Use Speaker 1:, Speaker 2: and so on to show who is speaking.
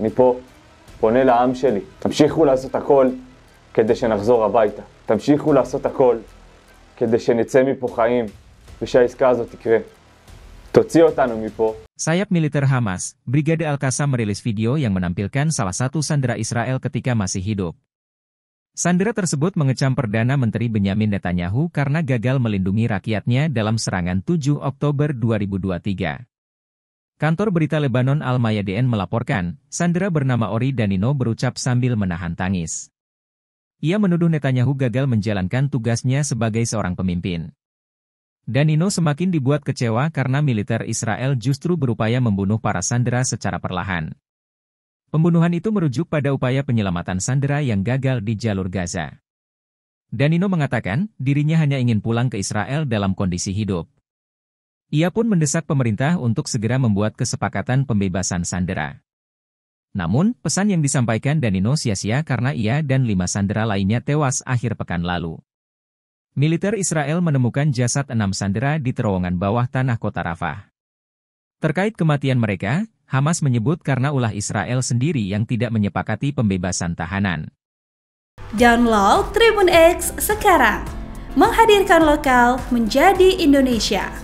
Speaker 1: מפה פונה לעם שלי, תמשיכו לעשות הכל כדי שנחזור הביתה. תמשיכו לעשות הכל כדי שנצא מפה חיים ושהעסקה הזאת תקרה. תוציא אותנו מפה.
Speaker 2: Sayap militer Hamas, Brigade Al-Qassam merilis video yang menampilkan salah satu sandera Israel ketika masih hidup. Sandera tersebut mengecam Perdana Menteri Benyamin Netanyahu karena gagal melindungi rakyatnya dalam serangan 7 Oktober 2023. Kantor berita Lebanon Al-Mayadeen melaporkan, Sandra bernama Ori Danino berucap sambil menahan tangis. Ia menuduh Netanyahu gagal menjalankan tugasnya sebagai seorang pemimpin. Danino semakin dibuat kecewa karena militer Israel justru berupaya membunuh para sandera secara perlahan. Pembunuhan itu merujuk pada upaya penyelamatan sandera yang gagal di jalur Gaza. Danino mengatakan, dirinya hanya ingin pulang ke Israel dalam kondisi hidup. Ia pun mendesak pemerintah untuk segera membuat kesepakatan pembebasan sandera. Namun, pesan yang disampaikan Danino sia-sia karena ia dan lima sandera lainnya tewas akhir pekan lalu. Militer Israel menemukan jasad enam sandera di terowongan bawah tanah kota Rafah. Terkait kematian mereka, Hamas menyebut karena ulah Israel sendiri yang tidak menyepakati pembebasan tahanan.
Speaker 1: Download Tribun X sekarang, menghadirkan lokal menjadi Indonesia.